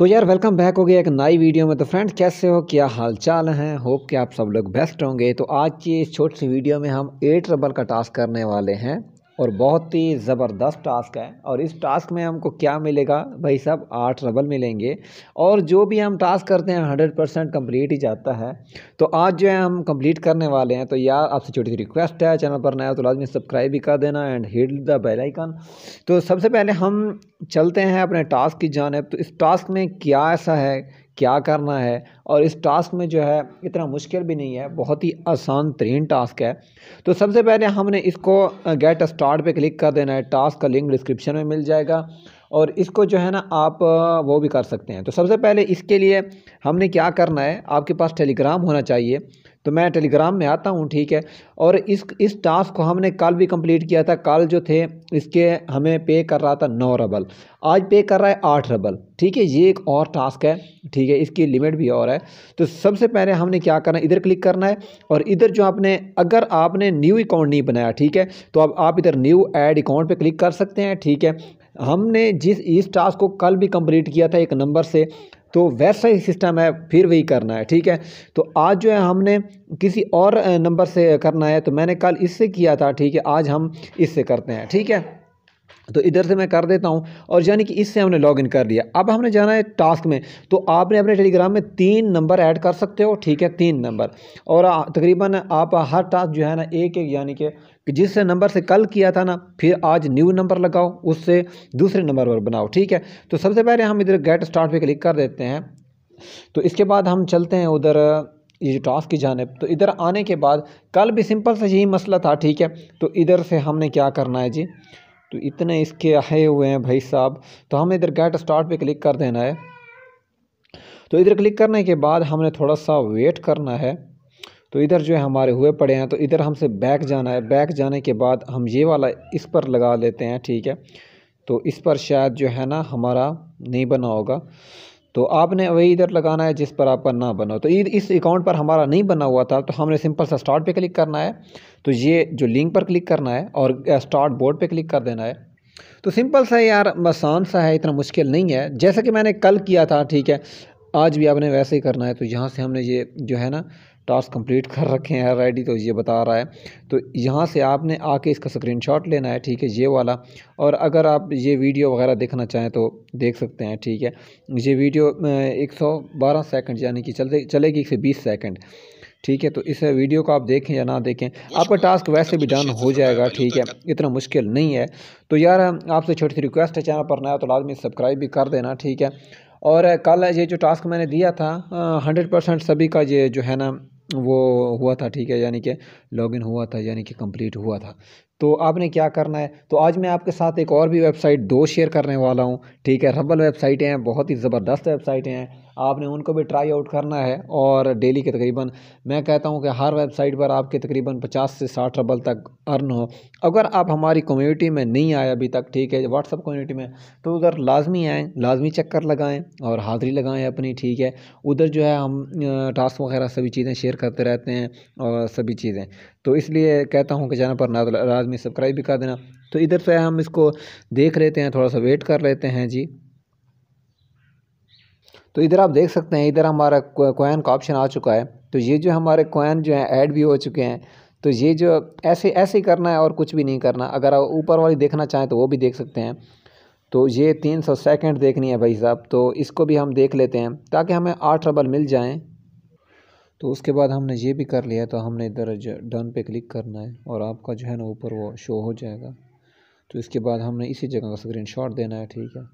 तो यार welcome back हो गया एक नई वीडियो में तो फ्रेंड कैसे हो क्या हालचाल हैं होप कि आप सब लोग बेस्ट होंगे तो आज की इस छोटी सी वीडियो में हम एट रबल का टास्क करने वाले हैं और बहुत ही ज़बरदस्त टास्क है और इस टास्क में हमको क्या मिलेगा भाई साहब आठ रबल मिलेंगे और जो भी हम टास्क करते हैं हंड्रेड परसेंट कम्प्लीट ही जाता है तो आज जो है हम कंप्लीट करने वाले हैं तो यार आपसे छोटी सी रिक्वेस्ट है चैनल पर नया तो लाजमी सब्सक्राइब भी कर देना and hit the bell icon तो सबसे पहले हम चलते हैं अपने टास्क की जानब तो इस टास्क में क्या ऐसा है क्या करना है और इस टास्क में जो है इतना मुश्किल भी नहीं है बहुत ही आसान तरीन टास्क है तो सबसे पहले हमने इसको गेट uh, स्टार्ट पे क्लिक कर देना है टास्क का लिंक डिस्क्रिप्शन में मिल जाएगा और इसको जो है ना आप वो भी कर सकते हैं तो सबसे पहले इसके लिए हमने क्या करना है आपके पास टेलीग्राम होना चाहिए तो मैं टेलीग्राम में आता हूँ ठीक है और इस इस टास्क को हमने कल भी कंप्लीट किया था कल जो थे इसके हमें पे कर रहा था नौ रबल आज पे कर रहा है आठ रबल ठीक है ये एक और टास्क है ठीक है इसकी लिमिट भी और है तो सबसे पहले हमने क्या करना है इधर क्लिक करना है और इधर जो आपने अगर आपने न्यू अकाउंट नहीं बनाया ठीक है तो अब आप, इधर न्यू एड अकाउंट पर क्लिक कर सकते हैं ठीक है हमने जिस इस टास्क को कल भी कंप्लीट किया था एक नंबर से तो वैसा ही सिस्टम है फिर वही करना है ठीक है तो आज जो है हमने किसी और नंबर से करना है तो मैंने कल इससे किया था ठीक है आज हम इससे करते हैं ठीक है तो इधर से मैं कर देता हूँ और यानी कि इससे हमने लॉगिन कर लिया अब हमने जाना है टास्क में तो आपने अपने टेलीग्राम में तीन नंबर ऐड कर सकते हो ठीक है तीन नंबर और तकरीबन आप हर टास्क जो है ना एक एक यानी कि जिस नंबर से कल किया था ना फिर आज न्यू नंबर लगाओ उससे दूसरे नंबर पर बनाओ ठीक है तो सबसे पहले हम इधर गेट स्टार्ट पर क्लिक कर देते हैं तो इसके बाद हम चलते हैं उधर ये जो टास्क की जानब तो इधर आने के बाद कल भी सिंपल से यही मसला था ठीक है तो इधर से हमने क्या करना है जी तो इतने इसके आए हुए हैं भाई साहब तो हमें इधर गेट स्टार्ट पे क्लिक कर देना है तो इधर क्लिक करने के बाद हमने थोड़ा सा वेट करना है तो इधर जो है हमारे हुए पड़े हैं तो इधर हमसे बैक जाना है बैक जाने के बाद हम ये वाला इस पर लगा लेते हैं ठीक है तो इस पर शायद जो है ना हमारा नहीं बना होगा तो आपने वही इधर लगाना है जिस पर आपका ना बना हो तो इस अकाउंट पर हमारा नहीं बना हुआ था तो हमने सिंपल सा स्टार्ट पे क्लिक करना है तो ये जो लिंक पर क्लिक करना है और स्टार्ट बोर्ड पे क्लिक कर देना है तो सिंपल सा यार आसान सा है इतना मुश्किल नहीं है जैसा कि मैंने कल किया था ठीक है आज भी आपने वैसे ही करना है तो यहाँ से हमने ये जो है ना टास्क कंप्लीट कर रखे हैं रेडी तो ये बता रहा है तो यहाँ से आपने आके इसका स्क्रीनशॉट लेना है ठीक है ये वाला और अगर आप ये वीडियो वगैरह देखना चाहें तो देख सकते हैं ठीक है ये वीडियो 112 सेकंड यानी कि चलते चलेगी एक बीस सेकेंड ठीक है तो इस वीडियो को आप देखें या ना देखें आपका टास्क वैसे भी डन हो जाएगा ठीक है तो इतना मुश्किल नहीं है तो यार आपसे छोटी सी रिक्वेस्ट है चैनल पर नया तो लाजमी सब्सक्राइब भी कर देना ठीक है और कल ये जो टास्क मैंने दिया था हंड्रेड परसेंट सभी का ये जो है ना वो हुआ था ठीक है यानी कि लॉगिन हुआ था यानी कि कंप्लीट हुआ था तो आपने क्या करना है तो आज मैं आपके साथ एक और भी वेबसाइट दो शेयर करने वाला हूँ ठीक है रबल वेबसाइटें हैं बहुत ही ज़बरदस्त वेबसाइटें हैं आपने उनको भी ट्राई आउट करना है और डेली के तकरीबन मैं कहता हूँ कि हर वेबसाइट पर आपके तकरीबन पचास से साठ रबल तक अर्न हो अगर आप हमारी कम्यूनिटी में नहीं आए अभी तक ठीक है व्हाट्सअप कम्यूनिटी में तो उधर लाजमी आएँ लाजमी चक्कर लगाएँ और हाज़िरी लगाएँ अपनी ठीक है उधर जो है हम टास्क वगैरह सभी चीज़ें शेयर करते रहते हैं और सभी चीज़ें तो इसलिए कहता हूँ कि चैनल पर लाजमी सब्सक्राइब भी कर देना तो इधर से हम इसको देख लेते हैं थोड़ा सा वेट कर लेते हैं जी तो इधर आप देख सकते हैं इधर हमारा कोयन का ऑप्शन आ चुका है तो ये जो हमारे कोयन जो है ऐड भी हो चुके हैं तो ये जो ऐसे ऐसे ही करना है और कुछ भी नहीं करना अगर आप ऊपर वाली देखना चाहें तो वो भी देख सकते हैं तो ये तीन सौ सेकेंड देखनी है भाई साहब तो इसको भी हम देख लेते हैं ताकि हमें आठ रबल मिल जाएँ तो उसके बाद हमने ये भी कर लिया तो हमने इधर डन पे क्लिक करना है और आपका जो है ना ऊपर वो शो हो जाएगा तो इसके बाद हमने इसी जगह का शॉट देना है ठीक है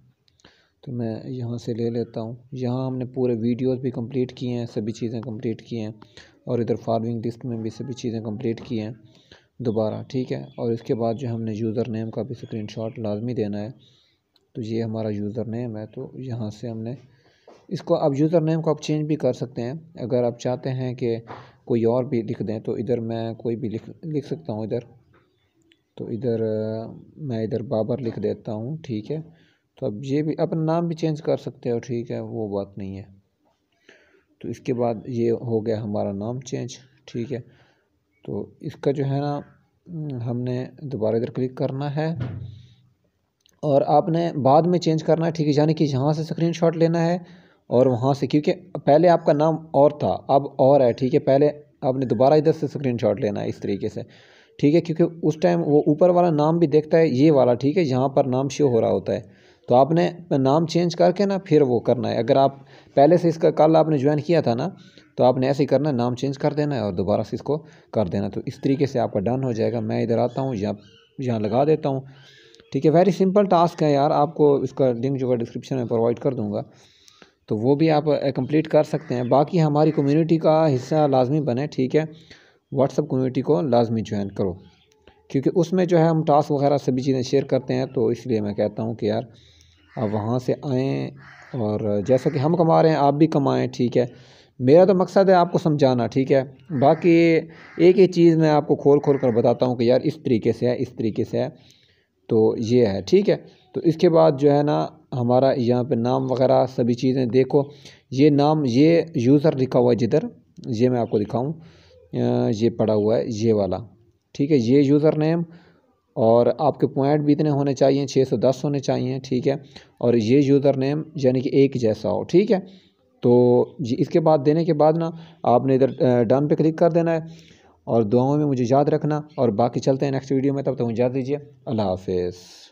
तो मैं यहाँ से ले लेता हूँ यहाँ हमने पूरे वीडियोस भी कंप्लीट किए हैं सभी चीज़ें कंप्लीट की हैं और इधर फॉलोइंग लिस्ट में भी सभी चीज़ें कंप्लीट की हैं दोबारा ठीक है और इसके बाद जो हमने यूज़र नेम का भी स्क्रीन शॉट लाजमी देना है तो ये हमारा यूज़र नेम है तो यहाँ से हमने इसको आप यूज़र नेम को आप चेंज भी कर सकते हैं अगर आप चाहते हैं कि कोई और भी लिख दें तो इधर मैं कोई भी लिख लिख सकता हूँ इधर तो इधर मैं इधर बाबर लिख देता हूँ ठीक है तो अब ये भी अपना नाम भी चेंज कर सकते हो ठीक है वो बात नहीं है तो इसके बाद ये हो गया हमारा नाम चेंज ठीक है तो इसका जो है ना हम्म, हमने दोबारा इधर क्लिक करना है और आपने बाद में चेंज करना है ठीक है यानी कि जहाँ से स्क्रीनशॉट लेना है और वहाँ से क्योंकि पहले आपका नाम और था अब और है ठीक है पहले आपने दोबारा इधर से स्क्रीनशॉट लेना है इस तरीके से ठीक है क्योंकि उस टाइम वो ऊपर वाला नाम भी देखता है ये वाला ठीक है यहाँ पर नाम शो हो रहा होता है तो आपने नाम चेंज करके ना फिर वो करना है अगर आप पहले से इसका कल आपने ज्वाइन किया था ना तो आपने ऐसे ही करना है नाम चेंज कर देना है और दोबारा से इसको कर देना तो इस तरीके से आपका डन हो जाएगा मैं इधर आता हूँ या यहाँ लगा देता हूँ ठीक है वेरी सिंपल टास्क है यार आपको इसका लिंक जो है डिस्क्रिप्शन में प्रोवाइड कर दूँगा तो वो भी आप कंप्लीट कर सकते हैं बाकी हमारी कम्यूनिटी का हिस्सा लाजमी बने ठीक है व्हाट्सअप कम्यूनिटी को लाजमी ज्वाइन करो क्योंकि उसमें जो है हम टास्क वगैरह सभी चीज़ें शेयर करते हैं तो इसलिए मैं कहता हूँ कि यार आप वहाँ से आएँ और जैसा कि हम कमा रहे हैं आप भी कमाएँ ठीक है मेरा तो मकसद है आपको समझाना ठीक है बाकी एक ही चीज़ मैं आपको खोल खोल कर बताता हूँ कि यार इस तरीके से है इस तरीके से है तो ये है ठीक है तो इसके बाद जो है ना हमारा यहाँ पे नाम वगैरह सभी चीज़ें देखो ये नाम ये यूज़र लिखा हुआ है जिधर ये मैं आपको दिखाऊँ ये पड़ा हुआ है ये वाला ठीक है ये यूज़र नेम और आपके पॉइंट भी इतने होने चाहिए 610 होने चाहिए ठीक है और ये यूज़र नेम यानी कि एक जैसा हो ठीक है तो इसके बाद देने के बाद ना आपने इधर डन पे क्लिक कर देना है और दुआओं में मुझे याद रखना और बाकी चलते हैं नेक्स्ट वीडियो में तब तक मुझे याद दीजिए अल्लाह हाफिज़